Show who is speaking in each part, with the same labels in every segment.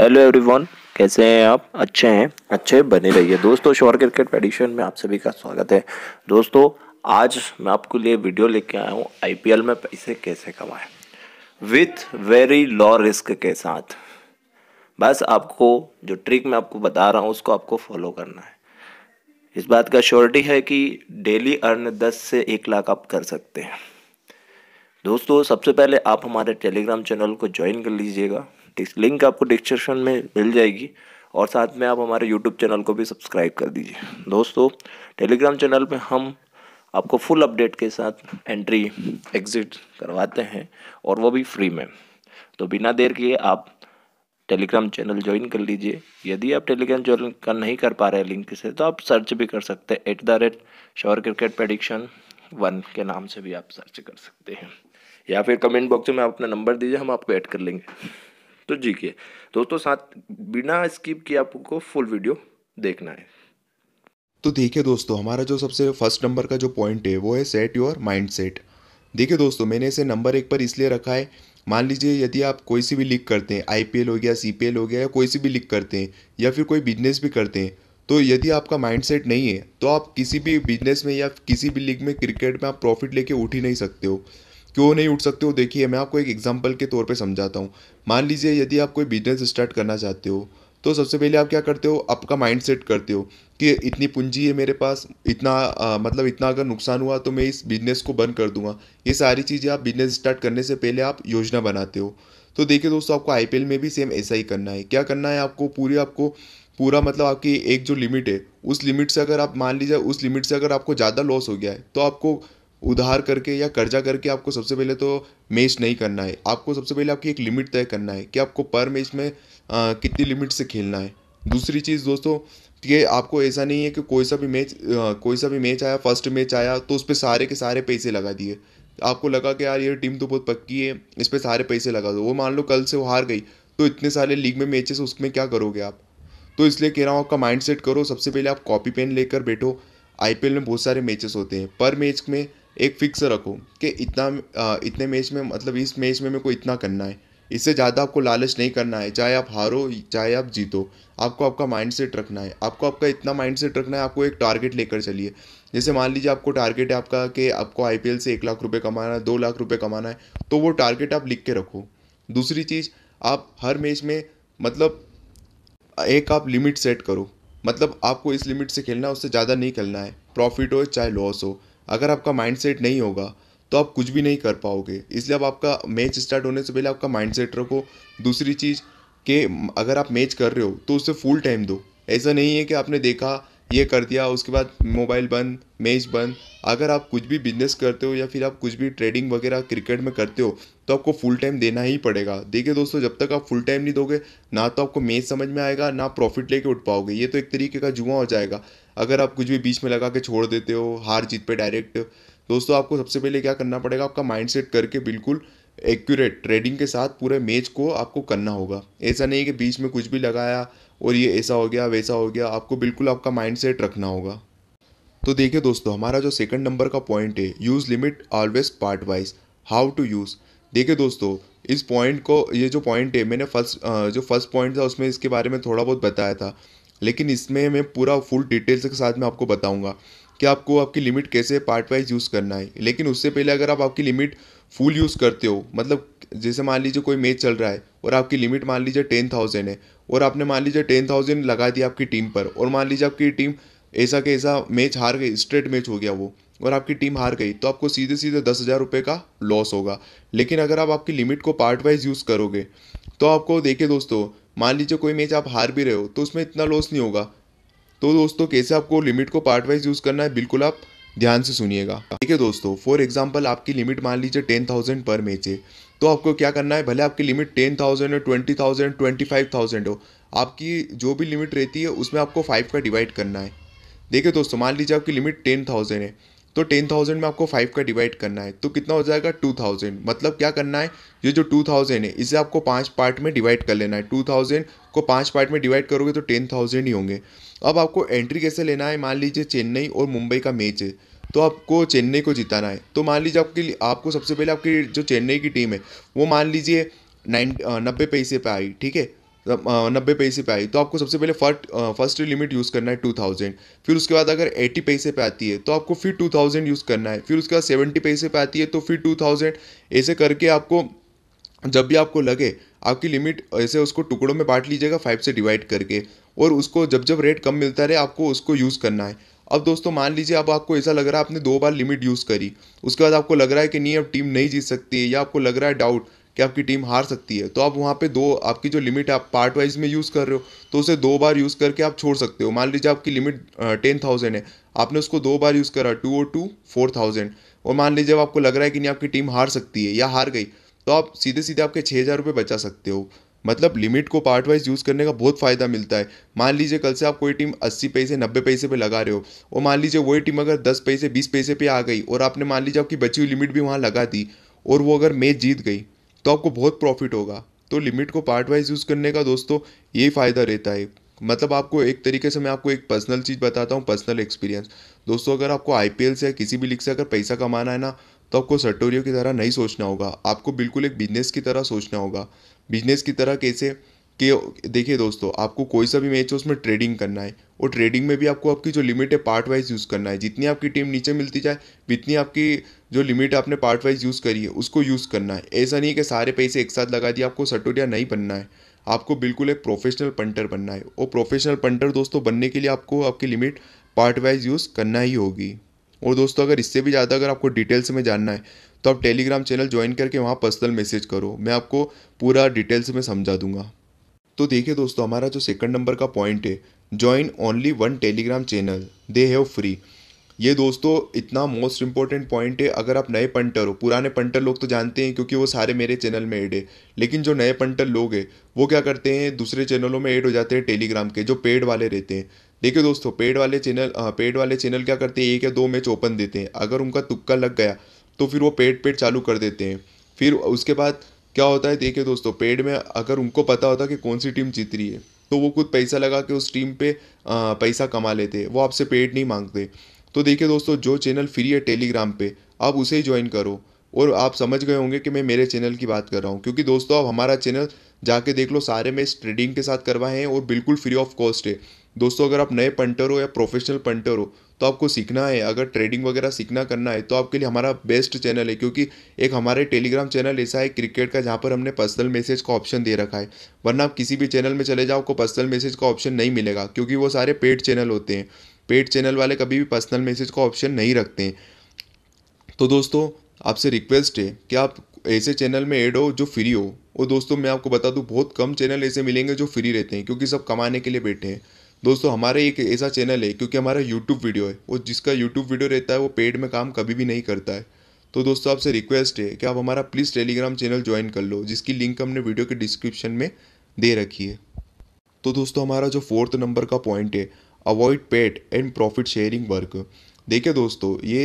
Speaker 1: hello everyone कैसे हैं आप अच्छे हैं अच्छे बने रहिए दोस्तों शोर क्रिकेट एडिशन में आप सभी का स्वागत है दोस्तों आज मैं आपके लिए वीडियो लेके आया हूँ आईपीएल में पैसे कैसे कमाएं विथ वेरी लो रिस्क के साथ बस आपको जो ट्रिक मैं आपको बता रहा हूँ उसको आपको फॉलो करना है इस बात का श्योरिटी है कि डेली अर्न दस से एक लाख आप कर सकते हैं दोस्तों सबसे पहले आप हमारे टेलीग्राम चैनल को ज्वाइन कर लीजिएगा लिंक आपको डिस्क्रिप्शन में मिल जाएगी और साथ में आप हमारे यूट्यूब चैनल को भी सब्सक्राइब कर दीजिए दोस्तों टेलीग्राम चैनल पे हम आपको फुल अपडेट के साथ एंट्री एग्ज़िट करवाते हैं और वो भी फ्री में तो बिना देर किए आप टेलीग्राम चैनल ज्वाइन कर लीजिए यदि आप टेलीग्राम ज्वाइन कर नहीं कर पा रहे लिंक से तो आप सर्च भी कर सकते हैं at the rate sure cricket prediction one के नाम से भी आप सर्च कर सकते हैं या फिर कमेंट बॉक्स में आप अपना नंबर दीजिए हम आपको ऐड कर लेंगे तो जी के दोस्तों साथ बिना स्किप किए आपको फुल वीडियो देखना है तो देखिए दोस्तों हमारा जो सबसे फर्स्ट नंबर का जो पॉइंट है वो है सेट योर माइंड सेट देखिए दोस्तों मैंने इसे नंबर एक पर इसलिए रखा है मान लीजिए यदि आप कोई सी भी लिख करते हैं आईपीएल हो गया सीपीएल हो गया या कोई सी भी लिख करते हैं या फिर कोई बिजनेस भी करते हैं तो यदि आपका माइंडसेट नहीं है तो आप किसी भी बिजनेस में या किसी भी लीग में क्रिकेट में आप प्रॉफिट लेके उठ ही नहीं सकते हो क्यों नहीं उठ सकते हो देखिए मैं आपको एक एग्जाम्पल के तौर पर समझाता हूँ मान लीजिए यदि आप कोई बिजनेस स्टार्ट करना चाहते हो तो सबसे पहले आप क्या करते हो आपका माइंड सेट करते हो कि इतनी पूंजी है मेरे पास इतना आ, मतलब इतना अगर नुकसान हुआ तो मैं इस बिज़नेस को बंद कर दूंगा ये सारी चीज़ें आप बिज़नेस स्टार्ट करने से पहले आप योजना बनाते हो तो देखिए दोस्तों आपको आई में भी सेम ऐसा ही करना है क्या करना है आपको पूरी आपको पूरा मतलब आपकी एक जो लिमिट है उस लिमिट से अगर आप मान लीजिए उस लिमिट से अगर आपको ज़्यादा लॉस हो गया है तो आपको उधार करके या कर्जा करके आपको सबसे पहले तो मैच नहीं करना है आपको सबसे पहले आपकी एक लिमिट तय करना है कि आपको पर मैच में आ, कितनी लिमिट से खेलना है दूसरी चीज़ दोस्तों कि आपको ऐसा नहीं है कि कोई सा भी मैच कोई सा भी मैच आया फर्स्ट मैच आया तो उस पर सारे के सारे पैसे लगा दिए आपको लगा कि यार ये टीम तो बहुत पक्की है इस पर सारे पैसे लगा दो वो मान लो कल से वो हार गई तो इतने सारे लीग में मैचेस उसमें क्या करोगे आप तो इसलिए कह रहा हूँ आपका माइंड सेट करो सबसे पहले आप कॉपी पेन लेकर बैठो आई में बहुत सारे मैचेस होते हैं पर मैच में एक फिक्स रखो कि इतना इतने मैच में मतलब इस मैच में मेरे को इतना करना है इससे ज़्यादा आपको लालच नहीं करना है चाहे आप हारो चाहे आप जीतो आपको आपका माइंड सेट रखना है आपको आपका इतना माइंड सेट रखना है आपको एक टारगेट लेकर चलिए जैसे मान लीजिए आपको टारगेट है आपका कि आपको आई से एक लाख रुपये कमाना है दो लाख रुपये कमाना है तो वो टारगेट आप लिख के रखो दूसरी चीज़ आप हर मैच में मतलब एक आप लिमिट सेट करो मतलब आपको इस लिमिट से खेलना है उससे ज़्यादा नहीं खेलना है प्रॉफिट हो चाहे लॉस हो अगर आपका माइंड सेट नहीं होगा तो आप कुछ भी नहीं कर पाओगे इसलिए अब आपका मैच स्टार्ट होने से पहले आपका माइंड सेट रखो दूसरी चीज़ कि अगर आप मैच कर रहे हो तो उसे फुल टाइम दो ऐसा नहीं है कि आपने देखा ये कर दिया उसके बाद मोबाइल बंद मैच बंद अगर आप कुछ भी बिजनेस करते हो या फिर आप कुछ भी ट्रेडिंग वगैरह क्रिकेट में करते हो तो आपको फुल टाइम देना ही पड़ेगा देखिए दोस्तों जब तक आप फुल टाइम नहीं दोगे ना तो आपको मैच समझ में आएगा ना प्रॉफिट लेके उठ पाओगे ये तो एक तरीके का जुआ हो जाएगा अगर आप कुछ भी बीच में लगा के छोड़ देते हो हार जीत पे डायरेक्ट दोस्तों आपको सबसे पहले क्या करना पड़ेगा आपका माइंड सेट करके बिल्कुल एक्यूरेट ट्रेडिंग के साथ पूरे मैच को आपको करना होगा ऐसा नहीं कि बीच में कुछ भी लगाया और ये ऐसा हो गया वैसा हो गया आपको बिल्कुल आपका माइंड सेट रखना होगा तो देखिए दोस्तों हमारा जो सेकंड नंबर का पॉइंट है use limit always part wise how to use देखिए दोस्तों इस पॉइंट को ये जो पॉइंट है मैंने फर्स्ट जो फर्स्ट पॉइंट था उसमें इसके बारे में थोड़ा बहुत बताया था लेकिन इसमें मैं पूरा फुल डिटेल्स के साथ मैं आपको बताऊँगा कि आपको आपकी लिमिट कैसे पार्ट वाइज यूज़ करना है लेकिन उससे पहले अगर आप आपकी लिमिट फुल यूज़ करते हो मतलब जैसे मान लीजिए कोई मैच चल रहा है और आपकी लिमिट मान लीजिए टेन थाउजेंड है और आपने मान लीजिए टेन थाउजेंड लगा दिया आपकी टीम पर और मान लीजिए आपकी टीम ऐसा के ऐसा मैच हार गई स्ट्रेट मैच हो गया वो और आपकी टीम हार गई तो आपको सीधे सीधे दस हज़ार रुपये का लॉस होगा लेकिन अगर आप आपकी लिमिट को पार्ट वाइज यूज़ करोगे तो आपको देखिए दोस्तों मान लीजिए कोई मैच आप हार भी रहे हो तो उसमें इतना लॉस नहीं होगा तो दोस्तों कैसे आपको लिमिट को पार्ट वाइज यूज़ करना है बिल्कुल आप ध्यान से सुनिएगा देखिए दोस्तों फॉर एग्जाम्पल आपकी लिमिट मान लीजिए टेन थाउजेंड पर मैच है तो आपको क्या करना है भले आपकी लिमिट टेन थाउजेंड हो twenty thousand twenty five thousand हो आपकी जो भी लिमिट रहती है उसमें आपको फाइव का डिवाइड करना है देखिए दोस्तों मान लीजिए आपकी लिमिट टेन थाउजेंड है तो टेन थाउजेंड में आपको फाइव का डिवाइड करना है तो कितना हो जाएगा टू थाउजेंड मतलब क्या करना है ये जो टू थाउजेंड है इसे आपको पाँच पार्ट में डिवाइड कर लेना है टू थाउजेंड को पाँच पार्ट में डिवाइड करोगे तो टेन थाउजेंड ही होंगे अब आपको एंट्री कैसे लेना है मान लीजिए चेन्नई और मुंबई का मैच है तो आपको चेन्नई को जिताना है तो मान लीजिए आपके आपको सबसे पहले आपकी जो चेन्नई की टीम है वो मान लीजिए नाइन नब्बे पैसे पर आई ठीक है मतलब, नब्बे पैसे पे आई तो आपको सबसे पहले फर्स्ट फर्स्ट लिमिट यूज़ करना है टू थाउजेंड फिर उसके बाद अगर एटी पैसे पे आती है तो आपको फिर टू थाउजेंड यूज़ करना है फिर उसके बाद सेवेंटी पैसे पे आती है तो फिर टू थाउजेंड ऐसे करके आपको जब भी आपको लगे आपकी लिमिट ऐसे उसको टुकड़ों में बांट लीजिएगा फाइव से डिवाइड करके और उसको जब जब रेट कम मिलता रहे आपको उसको यूज़ करना है अब दोस्तों मान लीजिए अब आपको ऐसा लग रहा है आपने दो बार लिमिट यूज़ करी उसके बाद आपको लग रहा है कि नहीं अब टीम नहीं जीत सकती है या आपको लग रहा है डाउट कि आपकी टीम हार सकती है तो आप वहाँ पे दो आपकी जो लिमिट आप पार्ट वाइज में यूज़ कर रहे हो तो उसे दो बार यूज़ करके आप छोड़ सकते हो मान लीजिए आपकी लिमिट टेन थाउजेंड है आपने उसको दो बार यूज़ करा two o two four thousand और मान लीजिए जब आपको लग रहा है कि नहीं आपकी टीम हार सकती है या हार गई तो आप सीधे सीधे आपके छः हज़ार रुपये बचा सकते हो मतलब लिमिट को पार्ट वाइज यूज़ करने का बहुत फ़ायदा मिलता है मान लीजिए कल से आप कोई टीम अस्सी पैसे नब्बे पैसे पे लगा रहे हो और मान लीजिए वही टीम अगर दस पैसे बीस पैसे पे आ गई और आपने मान लीजिए आपकी बची हुई लिमिट भी वहाँ लगा दी और वो अगर मैच जीत गई तो आपको बहुत प्रॉफिट होगा तो लिमिट को पार्ट वाइज यूज़ करने का दोस्तों ये फ़ायदा रहता है मतलब आपको एक तरीके से मैं आपको एक पर्सनल चीज़ बताता हूँ पर्सनल एक्सपीरियंस दोस्तों अगर आपको आई से या किसी भी लिख से अगर पैसा कमाना है ना तो आपको सटोरियो की तरह नहीं सोचना होगा आपको बिल्कुल एक बिजनेस की तरह सोचना होगा बिजनेस की तरह कैसे कि देखिए दोस्तों आपको कोई सा भी मैच हो उसमें ट्रेडिंग करना है और ट्रेडिंग में भी आपको आपकी जो लिमिट है पार्ट वाइज यूज़ करना है जितनी आपकी टीम नीचे मिलती जाए जितनी आपकी जो लिमिट आपने पार्ट वाइज यूज़ करी है उसको यूज़ करना है ऐसा नहीं है कि सारे पैसे एक साथ लगा दिए आपको सटोरिया नहीं बनना है आपको बिल्कुल एक प्रोफेशनल पंटर बनना है वो प्रोफेशनल पंटर दोस्तों बनने के लिए आपको आपकी लिमिट पार्ट वाइज यूज़ करना ही होगी और दोस्तों अगर इससे भी ज़्यादा अगर आपको डिटेल्स में जानना है तो आप टेलीग्राम चैनल ज्वाइन करके वहाँ पर्सनल मैसेज करो मैं आपको पूरा डिटेल्स में समझा दूंगा तो देखिए दोस्तों हमारा जो सेकंड नंबर का पॉइंट है join only one Telegram channel they have free ये दोस्तों इतना मोस्ट इंपॉर्टेंट पॉइंट है अगर आप नए पंटर हो पुराने पंटर लोग तो जानते हैं क्योंकि वो सारे मेरे चैनल में एड है लेकिन जो नए पंटर लोग हैं वो क्या करते हैं दूसरे चैनलों में ऐड हो जाते हैं टेलीग्राम के जो पेड वाले रहते हैं देखिए दोस्तों पेड वाले चैनल पेड वाले चैनल क्या करते हैं एक या दो मैच ओपन देते हैं अगर उनका तुक्का लग गया तो फिर वो पेड पेड चालू कर देते हैं फिर उसके बाद क्या होता है देखिए दोस्तों पेड में अगर उनको पता होता कि कौन सी टीम जीत रही है तो वो खुद पैसा लगा के उस टीम पे पैसा कमा लेते वो आपसे पेड नहीं मांगते तो देखिए दोस्तों जो चैनल फ्री है टेलीग्राम पे आप उसे ही ज्वाइन करो और आप समझ गए होंगे कि मैं मेरे चैनल की बात कर रहा हूँ क्योंकि दोस्तों अब हमारा चैनल जाके देख लो सारे में ट्रेडिंग के साथ करवाए हैं और बिल्कुल फ्री ऑफ कॉस्ट है दोस्तों अगर आप नए पंटर हो या प्रोफेशनल पंटर हो तो आपको सीखना है अगर ट्रेडिंग वगैरह सीखना करना है तो आपके लिए हमारा बेस्ट चैनल है क्योंकि एक हमारे टेलीग्राम चैनल ऐसा है क्रिकेट का जहाँ पर हमने पर्सनल मैसेज का ऑप्शन दे रखा है वरना आप किसी भी चैनल में चले जाओ आपको पर्सनल मैसेज का ऑप्शन नहीं मिलेगा क्योंकि वो सारे पेड चैनल होते हैं पेड चैनल वाले कभी भी पर्सनल मैसेज का ऑप्शन नहीं रखते हैं तो दोस्तों आपसे रिक्वेस्ट है कि आप ऐसे चैनल में ऐड हो जो फ्री हो और दोस्तों मैं आपको बता दूँ बहुत कम चैनल ऐसे मिलेंगे जो फ्री रहते हैं क्योंकि सब कमाने के लिए बैठे हैं दोस्तों हमारे एक ऐसा चैनल है क्योंकि हमारा यूट्यूब वीडियो है और जिसका यूट्यूब वीडियो रहता है वो पेड में काम कभी भी नहीं करता है तो दोस्तों आपसे रिक्वेस्ट है कि आप हमारा प्लीज़ टेलीग्राम चैनल ज्वाइन कर लो जिसकी लिंक हमने वीडियो के डिस्क्रिप्शन में दे रखी है तो दोस्तों हमारा जो फोर्थ नंबर का पॉइंट है avoid paid and profit sharing work देखिए दोस्तों ये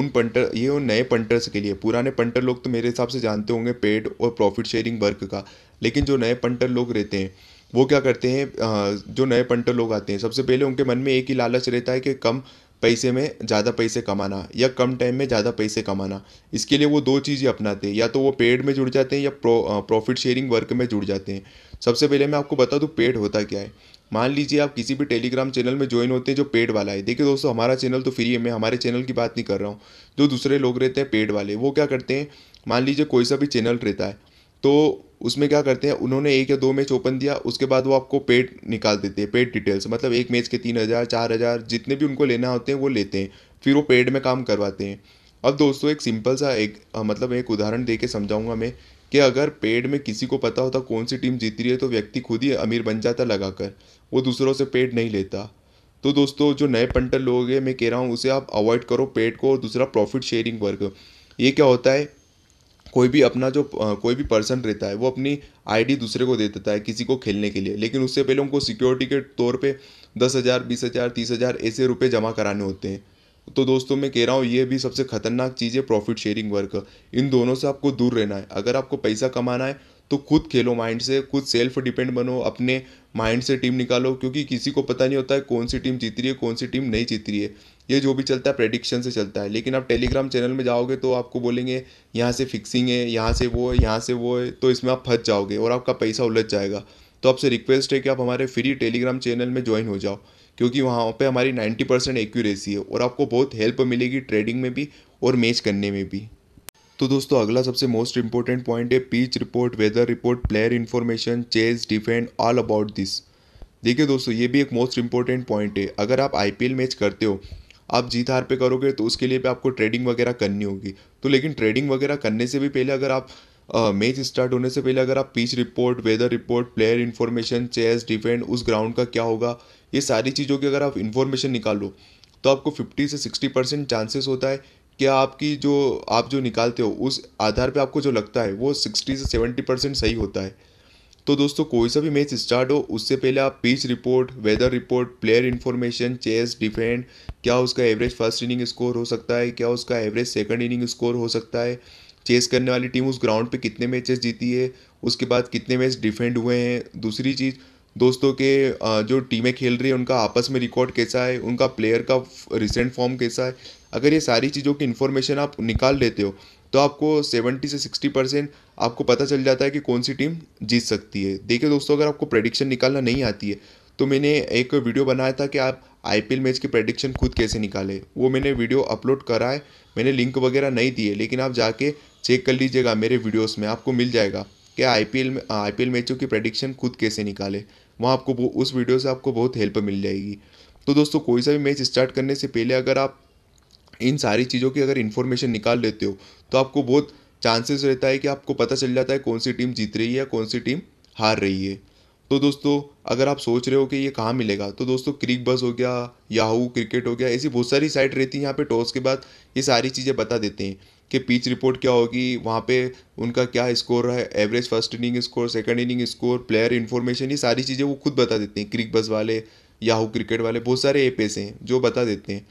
Speaker 1: उन पंटर ये उन नए पंटर्स के लिए पुराने पंटर लोग तो मेरे हिसाब से जानते होंगे पेड और प्रॉफिट शेयरिंग वर्क का लेकिन जो नए पंटर लोग रहते हैं वो क्या करते हैं जो नए पंटर लोग आते हैं सबसे पहले उनके मन में एक ही लालच रहता है कि कम पैसे में ज़्यादा पैसे कमाना या कम टाइम में ज़्यादा पैसे कमाना इसके लिए वो दो चीज़ें अपनाते हैं या तो वो पेड में जुड़ जाते हैं या प्रॉफिट शेयरिंग वर्क में जुड़ जाते हैं सबसे पहले मैं आपको बता दूँ पेड होता क्या है मान लीजिए आप किसी भी टेलीग्राम चैनल में ज्वाइन होते हैं जो पेड वाला है देखिए दोस्तों हमारा चैनल तो फ्री है मैं हमारे चैनल की बात नहीं कर रहा हूँ जो दूसरे लोग रहते हैं पेड वाले वो क्या करते हैं मान लीजिए कोई सा भी चैनल रहता है तो उसमें क्या करते हैं उन्होंने एक या दो मैच ओपन दिया उसके बाद वो आपको पेड निकाल देते हैं पेड डिटेल्स मतलब एक मैच के तीन हज़ार चार हज़ार जितने भी उनको लेना होते हैं वो लेते हैं फिर वो पेड में काम करवाते हैं अब दोस्तों एक सिंपल सा एक मतलब एक उदाहरण दे के समझाऊंगा मैं कि अगर पेड में किसी को पता होता कौन सी टीम जीत रही है तो व्यक्ति खुद ही अमीर बन जाता लगाकर वो दूसरों से पेड नहीं लेता तो दोस्तों जो नए पंटर लोग हैं मैं कह रहा हूँ उसे आप अवॉइड करो पेड को और दूसरा प्रॉफिट शेयरिंग वर्क ये क्या होता है कोई भी अपना जो कोई भी पर्सन रहता है वो अपनी आईडी दूसरे को दे देता है किसी को खेलने के लिए लेकिन उससे पहले उनको सिक्योरिटी के तौर पे दस हज़ार बीस हज़ार तीस हज़ार ऐसे रुपये जमा कराने होते हैं तो दोस्तों मैं कह रहा हूँ ये भी सबसे खतरनाक चीज़ है प्रॉफिट शेयरिंग वर्क इन दोनों से आपको दूर रहना है अगर आपको पैसा कमाना है तो खुद खेलो माइंड से खुद सेल्फ डिपेंड बनो अपने माइंड से टीम निकालो क्योंकि किसी को पता नहीं होता है कौन सी टीम जीत रही है कौन सी टीम नहीं जीत रही है ये जो भी चलता है प्रेडिक्शन से चलता है लेकिन आप टेलीग्राम चैनल में जाओगे तो आपको बोलेंगे यहाँ से फिक्सिंग है यहाँ से वो है यहाँ से वो है तो इसमें आप फंस जाओगे और आपका पैसा उलझ जाएगा तो आपसे रिक्वेस्ट है कि आप हमारे फ्री टेलीग्राम चैनल में ज्वाइन हो जाओ क्योंकि वहाँ पे हमारी 90 परसेंट एक्यूरेसी है और आपको बहुत हेल्प मिलेगी ट्रेडिंग में भी और मैच करने में भी तो दोस्तों अगला सबसे मोस्ट इंपॉर्टेंट पॉइंट है pitch report weather report player information chase defend all about this देखिए दोस्तों ये भी एक मोस्ट इंपॉर्टेंट पॉइंट है अगर आप आई मैच करते हो आप जीत हार पे करोगे तो उसके लिए भी आपको ट्रेडिंग वगैरह करनी होगी तो लेकिन ट्रेडिंग वगैरह करने से भी पहले अगर आप मैच स्टार्ट होने से पहले अगर आप pitch report weather report player information chase defend उस ग्राउंड का क्या होगा ये सारी चीज़ों की अगर आप इन्फॉर्मेशन निकालो तो आपको 50 से 60 परसेंट चांसेस होता है क्या आपकी जो आप जो निकालते हो उस आधार पे आपको जो लगता है वो सिक्सटी से सेवेंटी परसेंट सही होता है तो दोस्तों कोई सा भी मैच स्टार्ट हो उससे पहले आप pitch report weather report player information chase defend क्या उसका एवरेज फर्स्ट इनिंग स्कोर हो सकता है क्या उसका एवरेज सेकंड इनिंग स्कोर हो सकता है चेस करने वाली टीम उस ग्राउंड पे कितने मैचेस जीती है उसके बाद कितने मैच डिफेंड हुए हैं दूसरी चीज़ दोस्तों के जो टीमें खेल रही है उनका आपस में रिकॉर्ड कैसा है उनका प्लेयर का रिसेंट फॉर्म कैसा है अगर ये सारी चीज़ों की इन्फॉर्मेशन आप निकाल लेते हो तो आपको सेवेंटी से सिक्सटी परसेंट आपको पता चल जाता है कि कौन सी टीम जीत सकती है देखिए दोस्तों अगर आपको प्रडिक्शन निकालना नहीं आती है तो मैंने एक वीडियो बनाया था कि आप आई मैच की प्रेडिक्शन खुद कैसे निकालें वो मैंने वीडियो अपलोड करा है मैंने लिंक वगैरह नहीं दिए लेकिन आप जाके चेक कर लीजिएगा मेरे वीडियोस में आपको मिल जाएगा कि आई पी एल आई मैचों की प्रडिक्शन खुद कैसे निकाले वहाँ आपको उस वीडियो से आपको बहुत हेल्प मिल जाएगी तो दोस्तों कोई सा भी मैच स्टार्ट करने से पहले अगर आप इन सारी चीज़ों की अगर इन्फॉर्मेशन निकाल लेते हो तो आपको बहुत चांसेस रहता है कि आपको पता चल जाता है कौन सी टीम जीत रही है या कौन सी टीम हार रही है तो दोस्तों अगर आप सोच रहे हो कि ये कहाँ मिलेगा तो दोस्तों क्रिक बस हो गया याहू क्रिकेट हो गया ऐसी बहुत सारी साइट रहती है यहाँ पे टॉस के बाद ये सारी चीज़ें बता देते हैं कि पिच रिपोर्ट क्या होगी वहाँ पे उनका क्या स्कोर रहा है average first inning score second inning score player information ये सारी चीज़ें वो खुद बता देते हैं क्रिक बस वाले याहू क्रिकेट वाले बहुत सारे ऐप ऐसे हैं जो बता देते हैं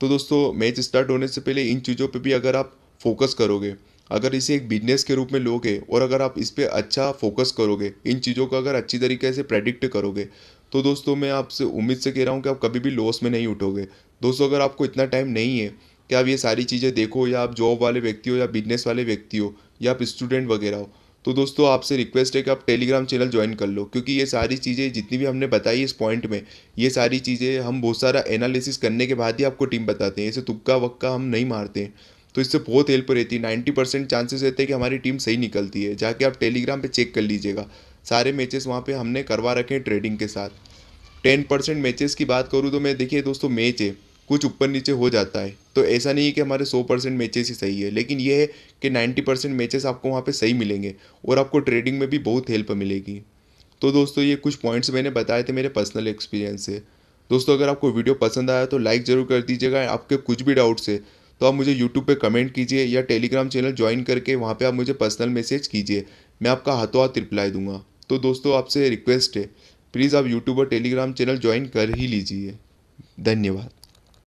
Speaker 1: तो दोस्तों मैच स्टार्ट होने से पहले इन चीज़ों पर भी अगर आप फोकस करोगे अगर इसे एक बिजनेस के रूप में लोगे और अगर आप इस पर अच्छा फोकस करोगे इन चीज़ों का अगर अच्छी तरीके से प्रेडिक्ट करोगे तो दोस्तों मैं आपसे उम्मीद से कह रहा हूँ कि आप कभी भी लॉस में नहीं उठोगे दोस्तों अगर आपको इतना टाइम नहीं है कि आप ये सारी चीज़ें देखो या आप जॉब वाले व्यक्ति हो या बिजनेस वाले व्यक्ति हो या आप स्टूडेंट वगैरह हो तो दोस्तों आपसे रिक्वेस्ट है कि आप टेलीग्राम चैनल ज्वाइन कर लो क्योंकि ये सारी चीज़ें जितनी भी हमने बताई इस पॉइंट में ये सारी चीज़ें हम बहुत सारा एनालिसिस करने के बाद ही आपको टीम बताते हैं इसे तुक्का वक्का हम नहीं मारते हैं तो इससे बहुत हेल्प रहती है नाइन्टी परसेंट चांसेस रहते हैं कि हमारी टीम सही निकलती है जाके आप टेलीग्राम पर चेक कर लीजिएगा सारे मैचेस वहाँ पर हमने करवा रखे हैं ट्रेडिंग के साथ टेन परसेंट मैचेस की बात करूँ तो मैं देखिए दोस्तों मैच है कुछ ऊपर नीचे हो जाता है तो ऐसा नहीं है कि हमारे सौ परसेंट मैचेस ही सही है लेकिन ये है कि नाइन्टी परसेंट मैचेस आपको वहाँ पे सही मिलेंगे और आपको ट्रेडिंग में भी बहुत हेल्प मिलेगी तो दोस्तों ये कुछ पॉइंट्स मैंने बताए थे मेरे पर्सनल एक्सपीरियंस से दोस्तों अगर आपको वीडियो पसंद आया तो लाइक ज़रूर कर दीजिएगा आपके कुछ भी डाउट्स है तो आप मुझे यूट्यूब पर कमेंट कीजिए या टेलीग्राम चैनल ज्वाइन करके वहाँ पर आप मुझे पर्सनल मैसेज कीजिए मैं आपका हाथों हाथ रिप्लाई दूंगा तो दोस्तों आपसे रिक्वेस्ट है प्लीज़ आप यूट्यूब और टेलीग्राम चैनल ज्वाइन कर ही लीजिए धन्यवाद